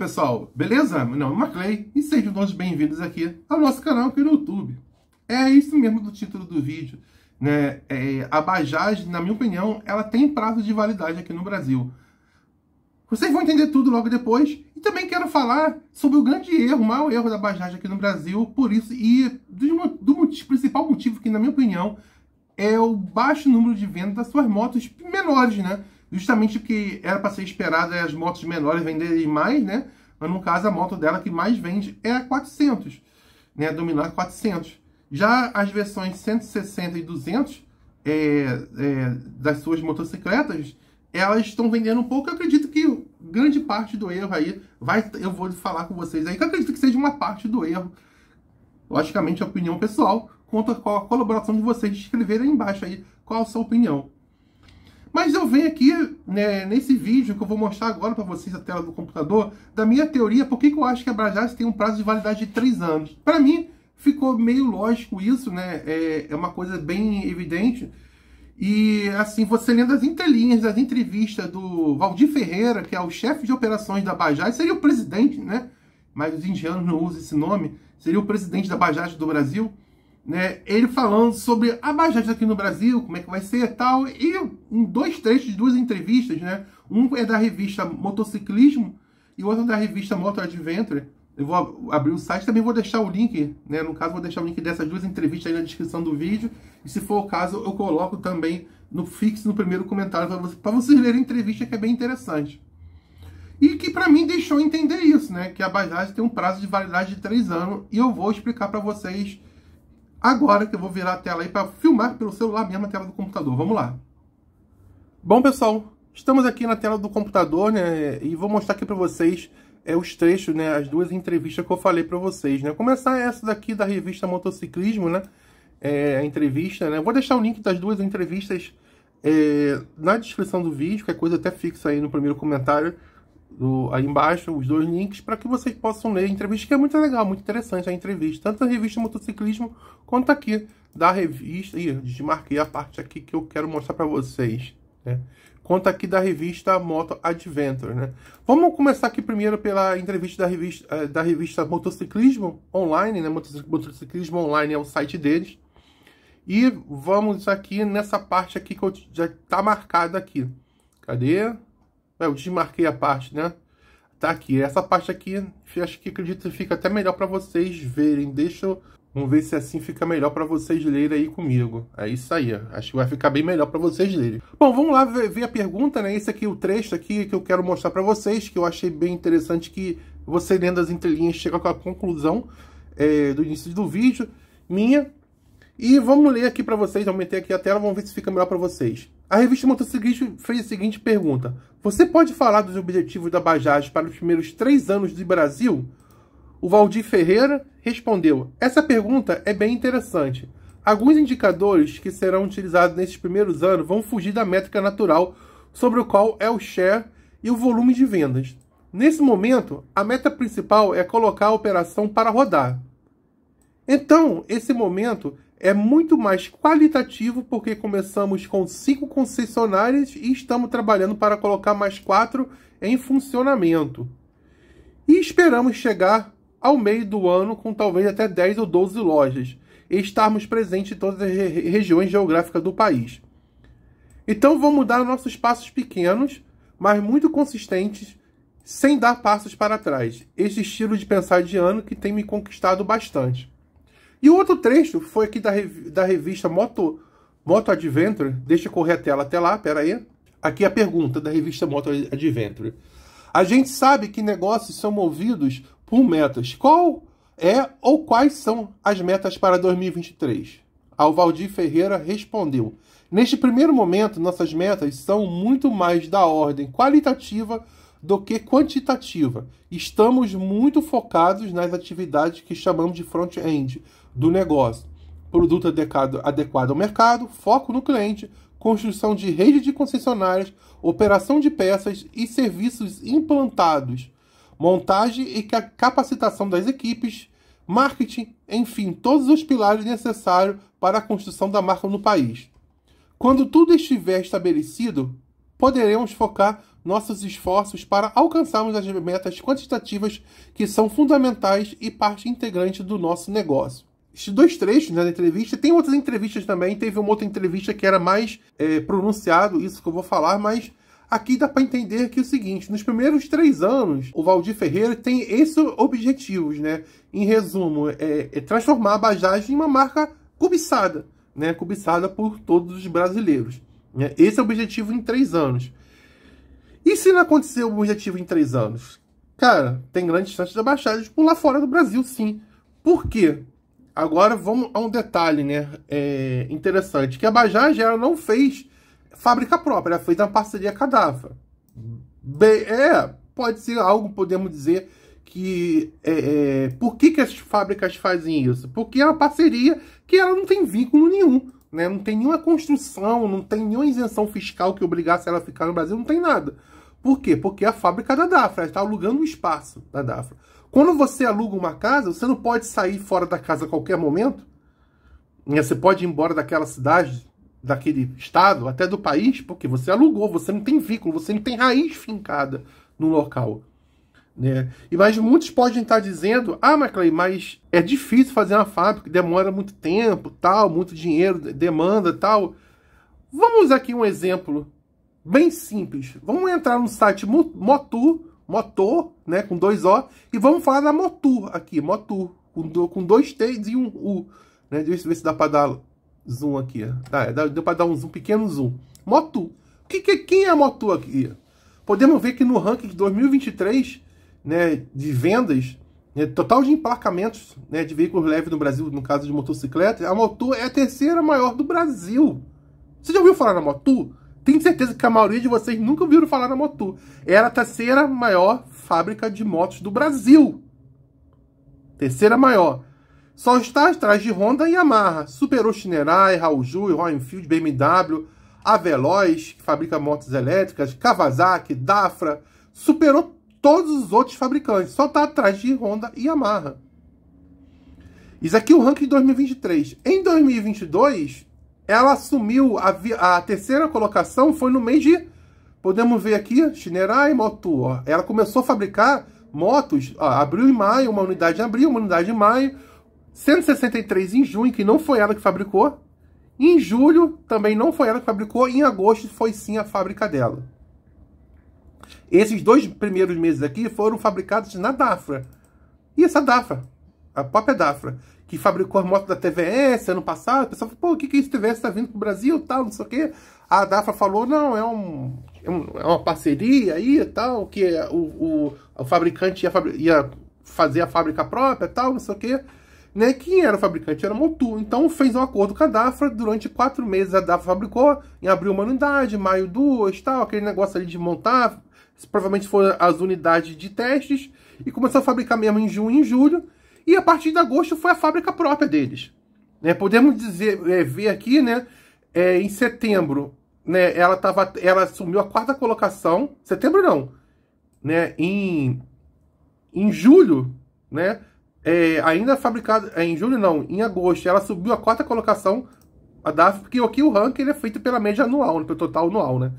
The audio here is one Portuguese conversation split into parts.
pessoal, beleza? Meu nome é Maclay e sejam todos bem-vindos aqui ao nosso canal aqui no YouTube. É isso mesmo do título do vídeo, né? É, a Bajaj, na minha opinião, ela tem prazo de validade aqui no Brasil. Vocês vão entender tudo logo depois. E também quero falar sobre o grande erro, o maior erro da Bajaj aqui no Brasil, por isso, e do, do, do principal motivo que, na minha opinião, é o baixo número de vendas das suas motos menores, né? justamente o que era para ser esperado é as motos menores venderem mais, né? Mas no caso, a moto dela que mais vende é a 400, né? A Dominar 400. Já as versões 160 e 200 é, é, das suas motocicletas, elas estão vendendo um pouco. Eu acredito que grande parte do erro aí vai. Eu vou falar com vocês aí, que eu acredito que seja uma parte do erro. Logicamente, a opinião pessoal. Conta com a colaboração de vocês. Escreverem aí embaixo aí qual a sua opinião. Mas eu venho aqui né, nesse vídeo que eu vou mostrar agora para vocês a tela do computador da minha teoria, por que eu acho que a Brajás tem um prazo de validade de 3 anos. Para mim, ficou meio lógico isso, né? É, é uma coisa bem evidente. E assim, você lendo as entrelinhas as entrevistas do Valdir Ferreira, que é o chefe de operações da Bajaj, seria o presidente, né? Mas os indianos não usam esse nome, seria o presidente da Bajaj do Brasil né, ele falando sobre a Bajaj aqui no Brasil, como é que vai ser e tal, e em dois trechos, duas entrevistas, né, um é da revista Motociclismo e o outro é da revista Motor Adventure, eu vou abrir o site, também vou deixar o link, né, no caso vou deixar o link dessas duas entrevistas aí na descrição do vídeo, e se for o caso eu coloco também no fixo, no primeiro comentário, para vocês, vocês lerem a entrevista que é bem interessante. E que para mim deixou entender isso, né? Que a Bajaj tem um prazo de validade de três anos e eu vou explicar para vocês agora que eu vou virar a tela aí para filmar pelo celular mesmo a tela do computador. Vamos lá. Bom, pessoal, estamos aqui na tela do computador, né? E vou mostrar aqui para vocês é, os trechos, né? As duas entrevistas que eu falei para vocês, né? Começar é essa daqui da revista Motociclismo, né? É, a entrevista, né? Vou deixar o link das duas entrevistas é, na descrição do vídeo, que é coisa até fixa aí no primeiro comentário do, aí embaixo os dois links para que vocês possam ler a entrevista, que é muito legal, muito interessante a entrevista, tanto da revista Motociclismo quanto aqui da revista. Ih, desmarquei a parte aqui que eu quero mostrar para vocês, né? aqui da revista Moto Adventure, né? Vamos começar aqui primeiro pela entrevista da revista, eh, da revista Motociclismo Online, né? Motociclismo Online é o site deles. E vamos aqui nessa parte aqui que eu já tá marcada aqui. Cadê? É, eu desmarquei a parte, né? Tá aqui. Essa parte aqui, acho que acredito que fica até melhor para vocês verem. Deixa eu... Vamos ver se assim fica melhor para vocês lerem aí comigo. É isso aí. Acho que vai ficar bem melhor para vocês lerem. Bom, vamos lá ver, ver a pergunta, né? Esse aqui, o trecho aqui que eu quero mostrar para vocês, que eu achei bem interessante que você lendo as entrelinhas chega com a conclusão é, do início do vídeo, minha. E vamos ler aqui para vocês, aumentei aqui a tela, vamos ver se fica melhor para vocês. A revista Motociclista fez a seguinte pergunta. Você pode falar dos objetivos da Bajaj para os primeiros três anos do Brasil? O Valdir Ferreira respondeu, essa pergunta é bem interessante. Alguns indicadores que serão utilizados nesses primeiros anos vão fugir da métrica natural sobre o qual é o share e o volume de vendas. Nesse momento, a meta principal é colocar a operação para rodar. Então, esse momento é muito mais qualitativo porque começamos com cinco concessionárias e estamos trabalhando para colocar mais quatro em funcionamento. E esperamos chegar ao meio do ano com talvez até 10 ou 12 lojas e estarmos presentes em todas as regiões geográficas do país. Então vamos dar nossos passos pequenos, mas muito consistentes, sem dar passos para trás. Esse estilo de pensar de ano que tem me conquistado bastante. E o outro trecho foi aqui da, da revista Moto, Moto Adventure. Deixa eu correr a tela até lá, pera aí. Aqui é a pergunta da revista Moto Adventure. A gente sabe que negócios são movidos por metas. Qual é ou quais são as metas para 2023? Ao ah, Valdir Ferreira respondeu: Neste primeiro momento, nossas metas são muito mais da ordem qualitativa do que quantitativa. Estamos muito focados nas atividades que chamamos de front-end, do negócio, produto adequado, adequado ao mercado, foco no cliente, construção de rede de concessionárias, operação de peças e serviços implantados, montagem e capacitação das equipes, marketing, enfim, todos os pilares necessários para a construção da marca no país. Quando tudo estiver estabelecido, poderemos focar nossos esforços para alcançarmos as metas quantitativas que são fundamentais e parte integrante do nosso negócio esses dois trechos né, da entrevista. Tem outras entrevistas também, teve uma outra entrevista que era mais é, pronunciado, isso que eu vou falar, mas aqui dá para entender que é o seguinte: nos primeiros três anos, o Valdir Ferreira tem esses objetivos, né? Em resumo, é, é transformar a Bajaj em uma marca cobiçada, né? Cobiçada por todos os brasileiros. Né? Esse é o objetivo em três anos. E se não acontecer o objetivo em três anos? Cara, tem grandes chances da por pular fora do Brasil, sim. Por quê? Agora vamos a um detalhe, né? É interessante, que a Bajaj ela não fez fábrica própria, ela fez uma parceria com a Dafra. Bem, é, pode ser algo, podemos dizer, que é, é, por que, que as fábricas fazem isso? Porque é uma parceria que ela não tem vínculo nenhum, né? Não tem nenhuma construção, não tem nenhuma isenção fiscal que obrigasse ela a ficar no Brasil, não tem nada. Por quê? Porque é a fábrica da Dafra está alugando um espaço da Dafra. Quando você aluga uma casa, você não pode sair fora da casa a qualquer momento. Né, você pode ir embora daquela cidade, daquele estado, até do país, porque você alugou, você não tem vínculo, você não tem raiz fincada no local. Né? E mas muitos podem estar dizendo, ah, mas mas é difícil fazer uma fábrica, demora muito tempo, tal, muito dinheiro, demanda, tal. Vamos aqui um exemplo bem simples. Vamos entrar no site Motu motor, né, com dois O, e vamos falar da motu aqui, motu com, do, com dois T's e um U, né, deixa eu ver se dá para dar zoom aqui, tá, deu para dar um zoom, pequeno zoom, Motur, que, que, quem é a motu aqui? Podemos ver que no ranking de 2023, né, de vendas, né, total de emplacamentos né, de veículos leves no Brasil, no caso de motocicleta, a motu é a terceira maior do Brasil. Você já ouviu falar na motu? Tenho certeza que a maioria de vocês nunca ouviram falar na Motul. Era a terceira maior fábrica de motos do Brasil. Terceira maior. Só está atrás de Honda e Yamaha. Superou Shinerai, Raul Ju, Royfield, BMW, a que fabrica motos elétricas, Kawasaki, Dafra. Superou todos os outros fabricantes. Só está atrás de Honda e Yamaha. Isso aqui é o ranking de 2023. Em 2022, ela assumiu a, a terceira colocação foi no mês de Podemos ver aqui, Shinerai Moto. Ó. Ela começou a fabricar motos, ó, abril e maio, uma unidade em abril, uma unidade em maio, 163 em junho, que não foi ela que fabricou. Em julho, também não foi ela que fabricou, em agosto foi sim a fábrica dela. Esses dois primeiros meses aqui foram fabricados na Dafra. E essa Dafra, a própria Dafra que fabricou a moto da TVS ano passado. O pessoal falou, pô, o que, que é isso? TVS tá vindo pro Brasil tal, não sei o quê. A Dafra falou, não, é, é, um, é, uma parceria aí e tal, que é o, o, o fabricante ia, ia, fazer a fábrica própria tal, não sei o quê. Né? Quem era o fabricante? Era Motu. Então fez um acordo com a DAFRA, durante quatro meses a DAFRA fabricou, em abril uma unidade, maio duas, tal, aquele negócio ali de montar, provavelmente foram as unidades de testes, e começou a fabricar mesmo em junho e julho, e a partir de agosto foi a fábrica própria deles. Né? Podemos dizer, é, ver aqui, né, é, em setembro, né, ela, tava, ela assumiu a quarta colocação, setembro não, né, em, em julho, né, é, ainda fabricada, é, em julho não, em agosto, ela subiu a quarta colocação, a DAF, porque aqui o ranking ele é feito pela média anual, né, pelo total anual, né.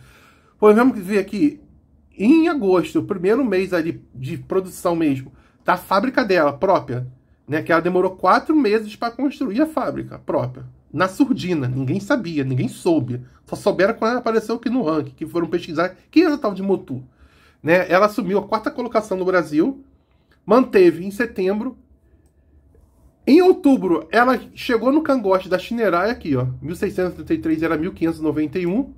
Podemos ver aqui, em agosto, o primeiro mês ali de produção mesmo, da fábrica dela própria, né, que ela demorou quatro meses para construir a fábrica própria. Na surdina, ninguém sabia, ninguém soube. Só souberam quando ela apareceu aqui no ranking, que foram pesquisar quem era o tal de Motu. Né? Ela assumiu a quarta colocação no Brasil, manteve em setembro. Em outubro, ela chegou no cangote da Shinerai aqui, ó. 1633 era 1591.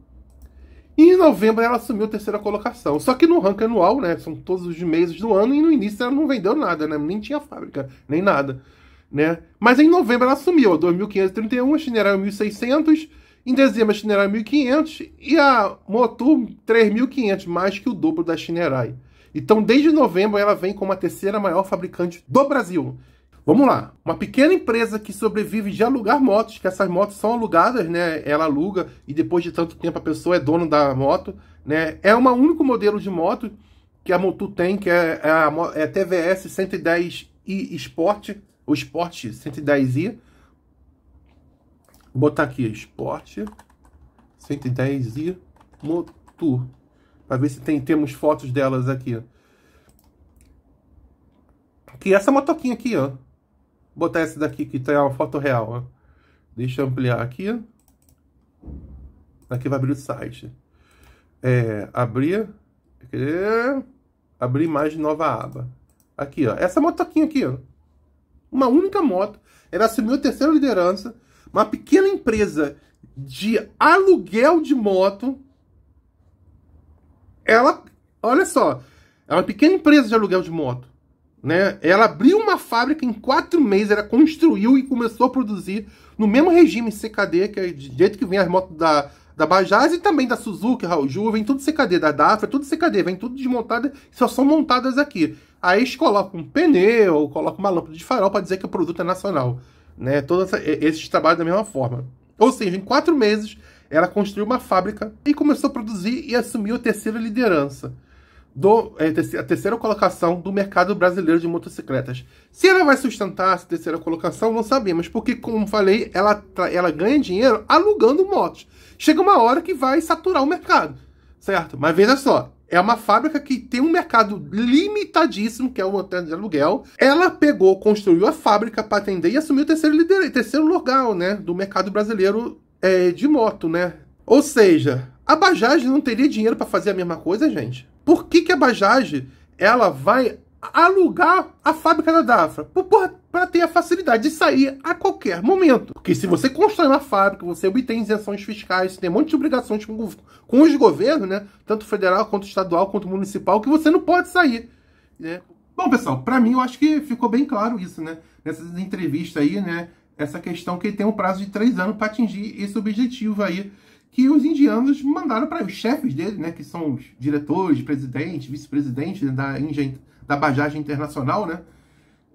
E em novembro ela assumiu a terceira colocação. Só que no ranking anual, né? São todos os meses do ano e no início ela não vendeu nada, né? Nem tinha fábrica, nem nada, né? Mas em novembro ela assumiu, 2.531, a Shinerai 1.600, em dezembro a Shinerai 1.500 e a Motul 3.500, mais que o dobro da Shinerai. Então desde novembro ela vem como a terceira maior fabricante do Brasil. Vamos lá. Uma pequena empresa que sobrevive de alugar motos, que essas motos são alugadas, né? Ela aluga e depois de tanto tempo a pessoa é dona da moto, né? É um único modelo de moto que a Motu tem, que é, é a, é TVS 110 e Sport, o Sport 110i. Vou botar aqui, Sport 110i Motu, para ver se tem, temos fotos delas aqui, que essa motoquinha aqui, ó botar essa daqui que tem uma foto real. Ó. Deixa eu ampliar aqui. Aqui vai abrir o site. É, abrir. Abrir mais nova aba. Aqui, ó. Essa motoquinha aqui, ó. Uma única moto. Ela assumiu a terceira liderança. Uma pequena empresa de aluguel de moto. Ela, olha só, é uma pequena empresa de aluguel de moto. Né? Ela abriu uma fábrica em quatro meses, ela construiu e começou a produzir no mesmo regime CKD, que é de jeito que vem as motos da, da Bajaj e também da Suzuki, Raul Ju, vem tudo CKD, da Dafra, tudo CKD, vem tudo desmontada, só são montadas aqui. Aí eles colocam um pneu, colocam uma lâmpada de farol para dizer que o produto é nacional. Né? Todos esses trabalhos da mesma forma. Ou seja, em quatro meses, ela construiu uma fábrica e começou a produzir e assumiu a terceira liderança do, é, a terceira colocação do mercado brasileiro de motocicletas. Se ela vai sustentar essa terceira colocação, não sabemos, porque, como falei, ela, ela ganha dinheiro alugando motos. Chega uma hora que vai saturar o mercado, certo? Mas veja só, é uma fábrica que tem um mercado limitadíssimo, que é o hotel de aluguel. Ela pegou, construiu a fábrica para atender e assumiu o terceiro, lider... terceiro lugar né, do mercado brasileiro é, de moto, né? Ou seja, a Bajaj não teria dinheiro para fazer a mesma coisa, gente? Por que, que a Bajaj ela vai alugar a fábrica da Dafra para ter a facilidade de sair a qualquer momento. Porque se você constrói uma fábrica, você obtém isenções fiscais, tem um monte de obrigações com, com os governos, né? tanto federal quanto estadual quanto municipal, que você não pode sair. Né? Bom, pessoal, para mim eu acho que ficou bem claro isso, né? Nessa entrevista aí, né? Essa questão que tem um prazo de três anos para atingir esse objetivo aí que os indianos mandaram para os chefes dele, né, que são os diretores, presidentes, vice-presidentes da, Inge, da Bajaj Internacional, né,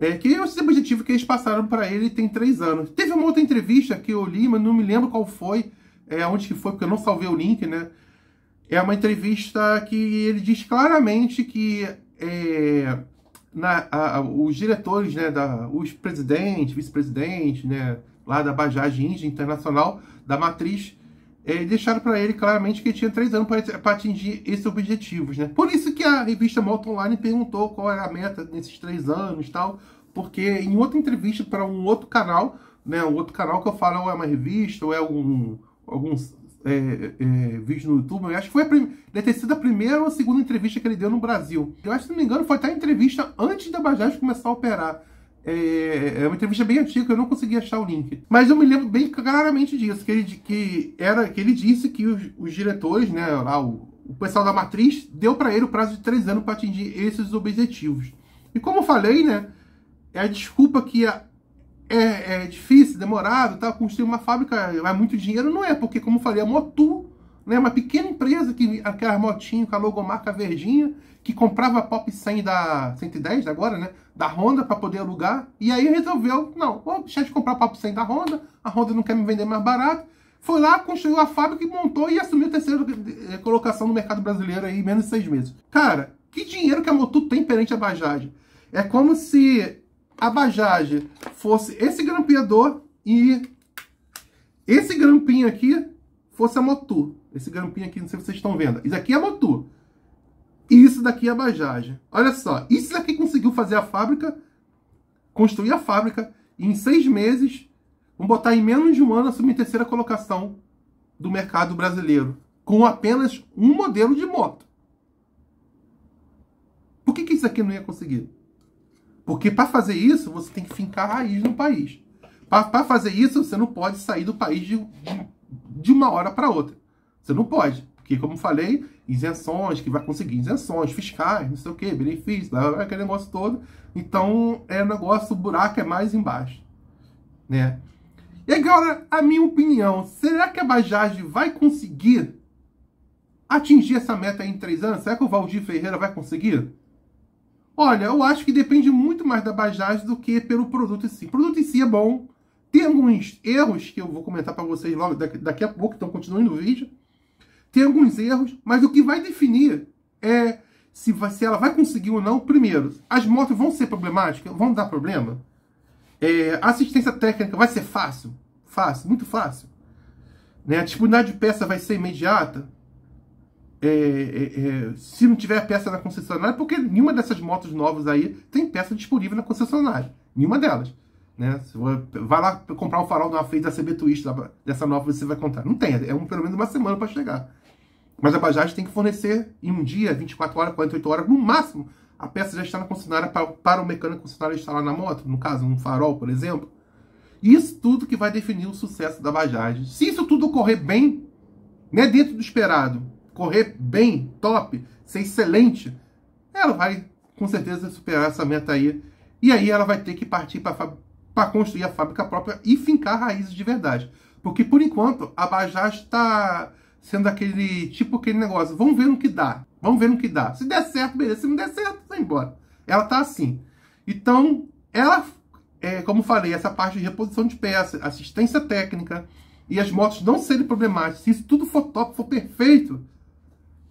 é, que é esse objetivo que eles passaram para ele tem três anos. Teve uma outra entrevista que eu li, mas não me lembro qual foi, é, onde que foi, porque eu não salvei o link, né, é uma entrevista que ele diz claramente que é, na, a, os diretores, né, da, os presidentes, vice-presidentes, né, lá da Bajaj India Internacional, da Matriz, é, deixaram para ele claramente que ele tinha três anos para atingir esses objetivos, né? Por isso que a revista Moto Online perguntou qual era a meta nesses três anos tal, porque em outra entrevista para um outro canal, né, um outro canal que eu falo ou é uma revista ou é algum, alguns é, é, vídeo no YouTube, eu acho que foi a deve ter sido a primeira ou a segunda entrevista que ele deu no Brasil. Eu acho, se não me engano, foi até a entrevista antes da Bajaj começar a operar. É, é uma entrevista bem antiga, que eu não consegui achar o link. Mas eu me lembro bem claramente disso, que ele, que era, que ele disse que os, os diretores, né, lá, o, o pessoal da Matriz, deu para ele o prazo de três anos para atingir esses objetivos. E como eu falei, né, é a desculpa que a, é, é, é, difícil, demorado, tá? construir uma fábrica vai é muito dinheiro, não é, porque como eu falei, a Motu, né, uma pequena empresa que aquelas motinhas com a logomarca verdinha, que comprava a Pop 100 da 110 agora, né? Da Honda para poder alugar. E aí resolveu, não, vou deixar de comprar a Pop 100 da Honda. A Honda não quer me vender mais barato. Foi lá, construiu a fábrica e montou e assumiu a terceira eh, colocação no mercado brasileiro aí em menos de seis meses. Cara, que dinheiro que a motu tem perante a Bajaj? É como se a Bajaj fosse esse grampeador e esse grampinho aqui fosse a motu Esse grampinho aqui, não sei se vocês estão vendo. Isso aqui é a motu e isso daqui é a Bajaj. Olha só, isso daqui conseguiu fazer a fábrica, construir a fábrica, e em seis meses, vamos botar em menos de um ano, assumir terceira colocação do mercado brasileiro, com apenas um modelo de moto. Por que, que isso aqui não ia conseguir? Porque para fazer isso, você tem que fincar a raiz no país. Para fazer isso, você não pode sair do país de, de, de uma hora para outra. Você não pode. Porque, como falei, isenções, que vai conseguir isenções, fiscais, não sei o que, benefícios, blá, blá, blá, aquele negócio todo. Então, é negócio, o buraco é mais embaixo, né? E agora, a minha opinião, será que a Bajaj vai conseguir atingir essa meta em três anos? Será que o Valdir Ferreira vai conseguir? Olha, eu acho que depende muito mais da Bajaj do que pelo produto em si. O produto em si é bom. Tem alguns erros que eu vou comentar para vocês logo daqui, a pouco, então continuem no vídeo tem alguns erros, mas o que vai definir é se, vai, se ela vai conseguir ou não. Primeiro, as motos vão ser problemáticas? Vão dar problema? É, assistência técnica vai ser fácil? Fácil, muito fácil. Né? A disponibilidade de peça vai ser imediata? É, é, é, se não tiver peça na concessionária, porque nenhuma dessas motos novas aí tem peça disponível na concessionária. Nenhuma delas. Né? Vai lá comprar um farol de uma Fiat da CB Twist, dessa nova você vai contar. Não tem, é um, pelo menos uma semana para chegar. Mas a Bajaj tem que fornecer em um dia, 24 horas, 48 horas, no máximo, a peça já está na concessionária para, para o mecânico concessionário instalar na moto, no caso, um farol, por exemplo. Isso tudo que vai definir o sucesso da Bajaj. Se isso tudo correr bem, né, dentro do esperado, correr bem, top, ser excelente, ela vai com certeza superar essa meta aí. E aí ela vai ter que partir para construir a fábrica própria e fincar raízes de verdade. Porque por enquanto a Bajaj está sendo aquele tipo aquele negócio, vamos ver no que dá, vamos ver no que dá. Se der certo, beleza, se não der certo, vai embora. Ela tá assim. Então, ela, é, como falei, essa parte de reposição de peça, assistência técnica e as motos não serem problemáticas, se isso tudo for top, for perfeito,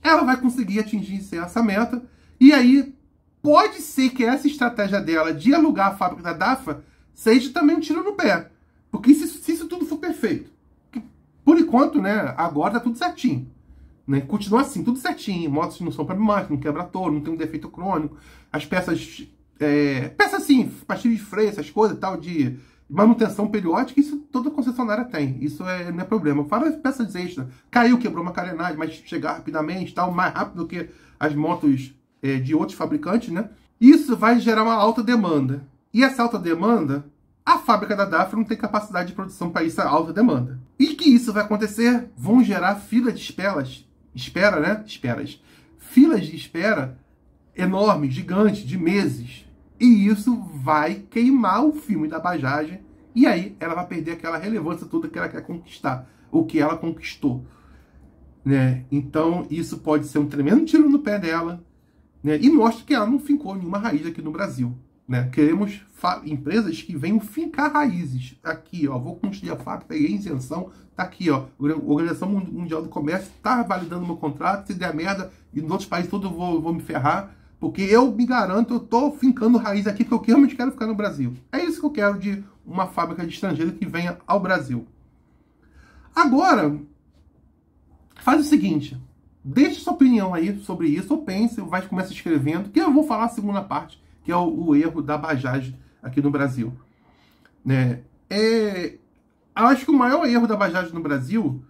ela vai conseguir atingir essa meta. E aí, pode ser que essa estratégia dela de alugar a fábrica da DAFA seja também um tiro no pé. Porque se, se isso tudo for perfeito, por enquanto, né, agora tá tudo certinho. Né? Continua assim, tudo certinho. Motos não são para mais, não quebra todo, não tem um defeito crônico. As peças. É, peças assim, pastilha de freio, essas coisas tal, de manutenção periódica, isso toda concessionária tem. Isso é, não é problema. Fala peças extra. Caiu, quebrou uma carenagem, mas chegar rapidamente, tal, mais rápido do que as motos é, de outros fabricantes, né? Isso vai gerar uma alta demanda. E essa alta demanda a fábrica da DAF não tem capacidade de produção para isso é alta demanda. E que isso vai acontecer? Vão gerar fila de esperas, espera, né? Esperas. Filas de espera enormes, gigantes, de meses. E isso vai queimar o filme da bajagem. E aí ela vai perder aquela relevância toda que ela quer conquistar. O que ela conquistou. Né? Então isso pode ser um tremendo tiro no pé dela. Né? E mostra que ela não fincou nenhuma raiz aqui no Brasil. Né? Queremos empresas que venham fincar raízes. Tá aqui, ó, vou construir a fábrica e isenção tá aqui, ó. Organização Mundial do Comércio tá validando meu contrato. Se der merda, e nos outros países tudo vou, vou me ferrar. Porque eu me garanto, eu tô fincando raiz aqui, porque eu realmente quero ficar no Brasil. É isso que eu quero de uma fábrica de estrangeiro que venha ao Brasil. Agora, faz o seguinte. Deixe sua opinião aí sobre isso, ou pense, vai começa escrevendo, que eu vou falar a segunda parte que é o, o erro da Bajaj aqui no Brasil. Né? É, acho que o maior erro da Bajaj no Brasil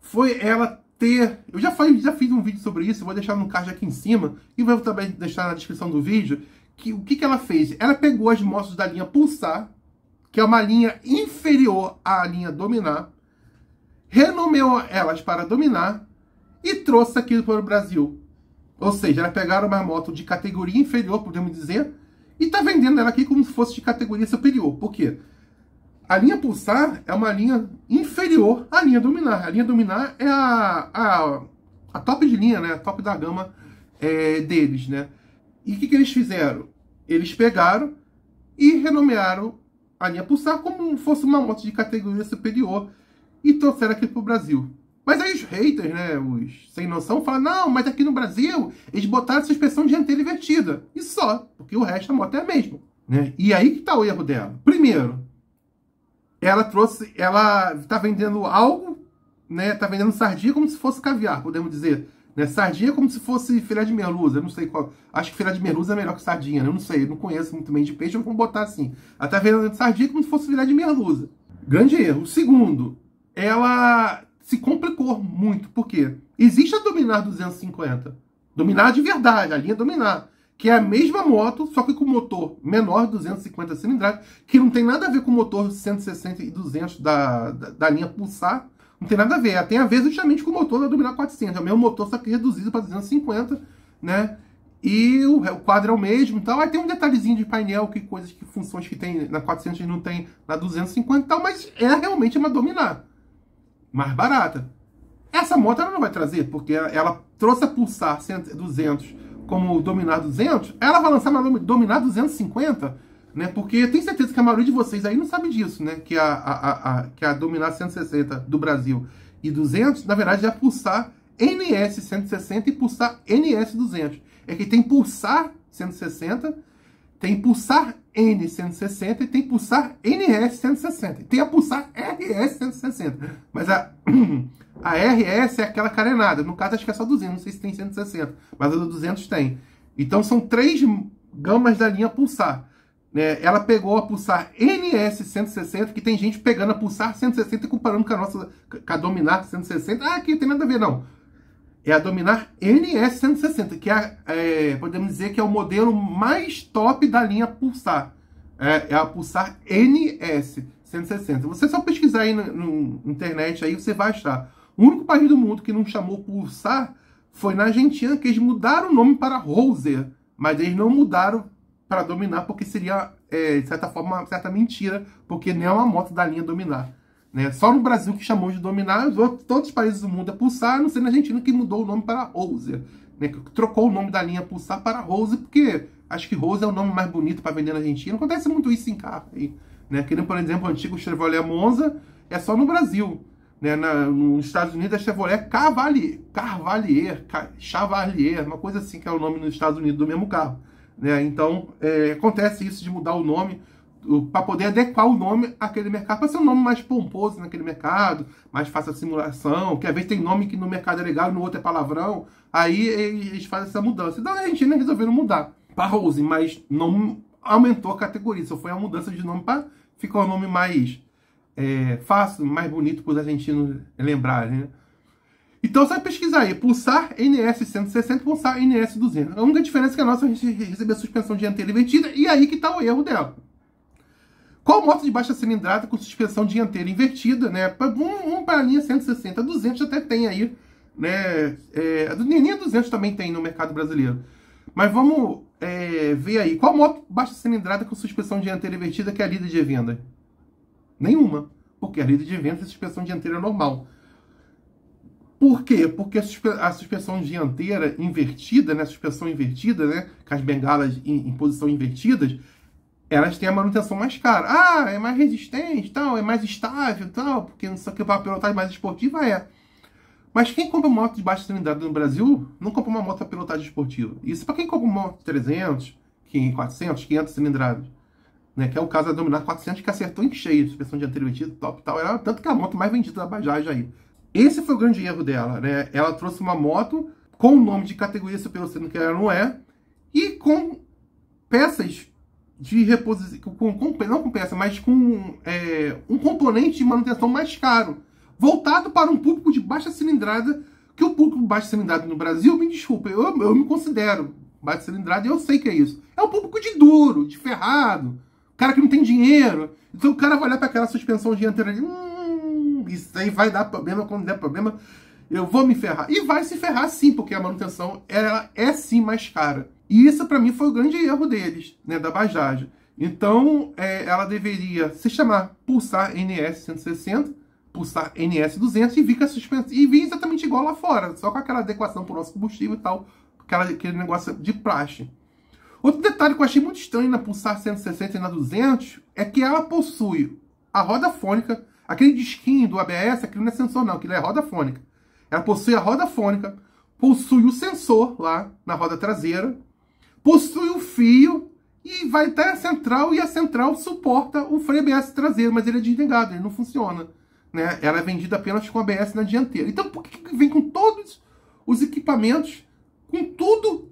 foi ela ter. Eu já, falei, já fiz um vídeo sobre isso, vou deixar no card aqui em cima e vou também deixar na descrição do vídeo. Que, o que, que ela fez? Ela pegou as motos da linha Pulsar, que é uma linha inferior à linha Dominar, renomeou elas para Dominar e trouxe aquilo para o Brasil. Ou seja, ela pegaram uma moto de categoria inferior, podemos dizer, e está vendendo ela aqui como se fosse de categoria superior. Por quê? A linha pulsar é uma linha inferior à linha dominar. A linha dominar é a, a, a top de linha, né? a top da gama é, deles. Né? E o que, que eles fizeram? Eles pegaram e renomearam a linha pulsar como se fosse uma moto de categoria superior e trouxeram aqui para o Brasil. Mas aí os haters, né, os sem noção, falam, não, mas aqui no Brasil eles botaram suspensão dianteira invertida. E só, porque o resto da moto é a mesma. Né? E aí que tá o erro dela. Primeiro, ela trouxe, ela tá vendendo algo, né, tá vendendo sardinha como se fosse caviar, podemos dizer. Né? Sardinha como se fosse filé de merluza, eu não sei qual. Acho que filé de merluza é melhor que sardinha, né? eu não sei, eu não conheço muito bem de peixe, eu vou botar assim. Ela tá vendendo sardinha como se fosse filé de merluza. Grande erro. Segundo, ela se complicou muito. Por quê? Existe a Dominar 250. Dominar de verdade, a linha Dominar. Que é a mesma moto, só que com motor menor, 250 cilindradas, que não tem nada a ver com o motor 160 e 200 da, da, da linha Pulsar. Não tem nada a ver. Tem a ver justamente com o motor da Dominar 400. É o mesmo motor, só que reduzido para 250, né? E o, o quadro é o mesmo e tal. Aí tem um detalhezinho de painel, que coisas, que funções que tem na 400 não tem na 250 e tal. Mas é realmente uma Dominar mais barata. Essa moto ela não vai trazer, porque ela trouxe a Pulsar 200 como Dominar 200, ela vai lançar uma Dominar 250, né? Porque eu tenho certeza que a maioria de vocês aí não sabe disso, né? Que a, a, a, que a Dominar 160 do Brasil e 200, na verdade, é a Pulsar NS 160 e Pulsar NS 200. É que tem Pulsar 160, tem Pulsar N160 e tem pulsar NS160. Tem a pulsar RS160. Mas a, a RS é aquela carenada. No caso, acho que é só 200. Não sei se tem 160. Mas a do 200 tem. Então, são três gamas da linha pulsar. Né? Ela pegou a pulsar NS160, que tem gente pegando a pulsar 160 e comparando com a nossa, com a Dominar 160. Ah, aqui tem nada a ver, não é a Dominar NS160, que é, é, podemos dizer que é o modelo mais top da linha Pulsar. É, é a Pulsar NS160. Você só pesquisar aí na internet, aí você vai achar. O único país do mundo que não chamou Pulsar foi na Argentina, que eles mudaram o nome para Rose, mas eles não mudaram para Dominar, porque seria, é, de certa forma, uma certa mentira, porque não é uma moto da linha Dominar. Né? Só no Brasil que chamou de dominar, os outros, todos os países do mundo é pulsar, não sendo a Argentina que mudou o nome para Rose, né? que trocou o nome da linha pulsar para Rose, porque acho que Rose é o nome mais bonito para vender na Argentina. Acontece muito isso em carro aí. Né? Que nem, por exemplo, o antigo Chevrolet Monza é só no Brasil. Né? Na, nos Estados Unidos é Chevrolet Cavalier, Carvalier, Chavalier, uma coisa assim que é o nome nos Estados Unidos do mesmo carro. Né? Então, é, acontece isso de mudar o nome para poder adequar o nome àquele mercado, para ser um nome mais pomposo naquele mercado, mais fácil a simulação, que às vezes tem nome que no mercado é legal e no outro é palavrão, aí eles fazem essa mudança. Então a Argentina resolveu mudar para Rose, mas não aumentou a categoria, só foi a mudança de nome para ficar um nome mais é, fácil, mais bonito para os argentinos lembrarem, né? Então você vai pesquisar aí, pulsar NS 160 pulsar NS 200. A única diferença é que a nossa a gente recebeu suspensão dianteira invertida e aí que está o erro dela. Qual moto de baixa cilindrada com suspensão dianteira invertida, né? Vamos, para a linha 160, 200 até tem aí, né? É, nem 200 também tem no mercado brasileiro. Mas vamos é, ver aí. Qual moto baixa cilindrada com suspensão dianteira invertida que é a líder de venda? Nenhuma. Porque a líder de venda é suspensão dianteira normal. Por quê? Porque a suspensão dianteira invertida, né? A suspensão invertida, né? Com as bengalas em, em posição invertidas, elas têm a manutenção mais cara. Ah, é mais resistente, tal, é mais estável, tal, porque não sei o que para pilotagem mais esportiva é. Mas quem compra moto de baixa cilindrada no Brasil não compra uma moto para pilotagem esportiva. Isso para quem compra uma moto de 300, 400, 500 cilindrados. Né, que é o caso da Dominar 400 que acertou em cheio, suspensão dianteira metida, top e tal. Era tanto que a moto mais vendida da Bajaj aí. Esse foi o grande erro dela, né? Ela trouxe uma moto com o nome de categoria superior, sendo que ela não é, e com peças de reposição, com, com, não compensa, mas com é, um componente de manutenção mais caro, voltado para um público de baixa cilindrada, que o público baixa cilindrada no Brasil, me desculpa, eu, eu me considero baixa cilindrada e eu sei que é isso. É um público de duro, de ferrado, cara que não tem dinheiro. Então o cara vai olhar para aquela suspensão dianteira ali, hum, isso aí vai dar problema, quando der problema, eu vou me ferrar. E vai se ferrar sim, porque a manutenção ela é sim mais cara. E isso, para mim, foi o grande erro deles, né, da Bajaj. Então, é, ela deveria se chamar Pulsar NS 160, Pulsar NS 200 e vir, com a suspensão, e vir exatamente igual lá fora, só com aquela adequação para o nosso combustível e tal, aquela, aquele negócio de praxe. Outro detalhe que eu achei muito estranho na Pulsar 160 e na 200 é que ela possui a roda fônica, aquele disquinho do ABS, aquilo não é sensor não, aquilo é roda fônica. Ela possui a roda fônica, possui o sensor lá na roda traseira, possui um fio e vai até a central e a central suporta o freio ABS traseiro, mas ele é desligado, ele não funciona. Né? Ela é vendida apenas com ABS na dianteira. Então por que vem com todos os equipamentos, com tudo,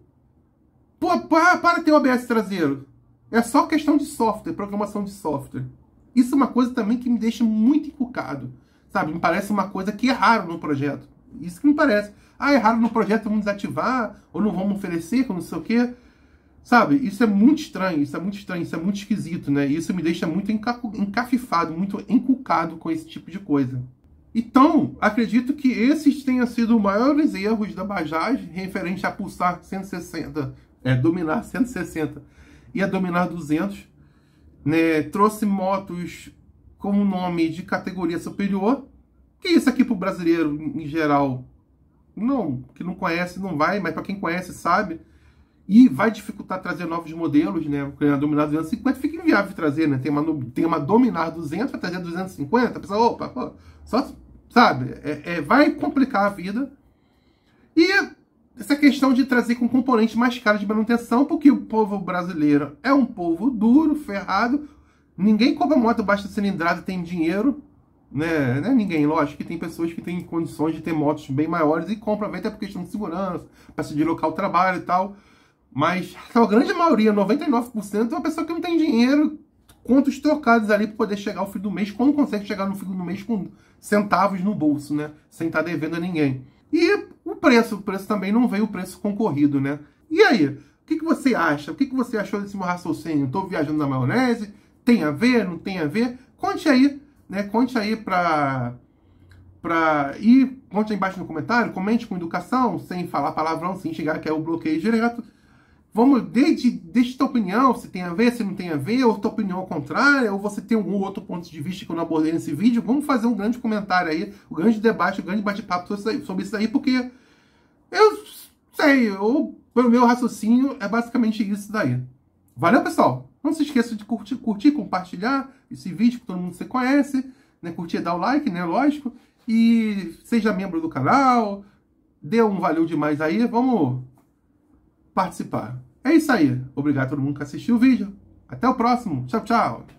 para ter o ABS traseiro? É só questão de software, programação de software. Isso é uma coisa também que me deixa muito encucado. Sabe, me parece uma coisa que é raro no projeto. Isso que me parece. Ah, é raro no projeto, vamos desativar, ou não vamos oferecer, ou não sei o quê. Sabe? Isso é muito estranho, isso é muito estranho, isso é muito esquisito, né? isso me deixa muito encafifado, muito encucado com esse tipo de coisa. Então, acredito que esses tenham sido os maiores erros da Bajaj referente a pulsar 160, é, dominar 160 e a dominar 200. Né? Trouxe motos com o nome de categoria superior, que isso aqui para o brasileiro em geral, não, que não conhece, não vai, mas para quem conhece, sabe e vai dificultar trazer novos modelos, né? Porque na Dominar 250 fica inviável trazer, né? Tem uma, tem uma Dominar 200 para trazer 250, a pessoa, opa, pô, só, sabe? É, é, vai complicar a vida. E essa questão de trazer com componentes mais caros de manutenção, porque o povo brasileiro é um povo duro, ferrado. Ninguém compra moto baixa cilindrada, tem dinheiro, né? É ninguém, lógico que tem pessoas que têm condições de ter motos bem maiores e compram até por questão de segurança, para se deslocar ao trabalho e tal. Mas a grande maioria, 99%, é uma pessoa que não tem dinheiro, contos trocados ali para poder chegar ao fim do mês, quando consegue chegar no fim do mês com centavos no bolso, né? Sem estar tá devendo a ninguém. E o preço, o preço também não veio o preço concorrido, né? E aí, o que, que você acha? O que, que você achou desse meu raciocínio? Estou viajando na maionese? Tem a ver? Não tem a ver? Conte aí, né? Conte aí para para ir, conte aí embaixo no comentário, comente com educação, sem falar palavrão, sem chegar que é o bloqueio direto. Vamos, desde, desde tua opinião, se tem a ver, se não tem a ver, ou tua opinião ao contrário ou você tem algum outro ponto de vista que eu não abordei nesse vídeo, vamos fazer um grande comentário aí, um grande debate, um grande bate-papo sobre isso aí, porque eu sei, ou pelo meu raciocínio, é basicamente isso daí. Valeu, pessoal! Não se esqueça de curtir, curtir compartilhar esse vídeo que todo mundo você conhece, né? Curtir, dar o like, né? Lógico. E seja membro do canal, dê um valeu demais aí, vamos participar. É isso aí. Obrigado a todo mundo que assistiu o vídeo. Até o próximo. Tchau, tchau.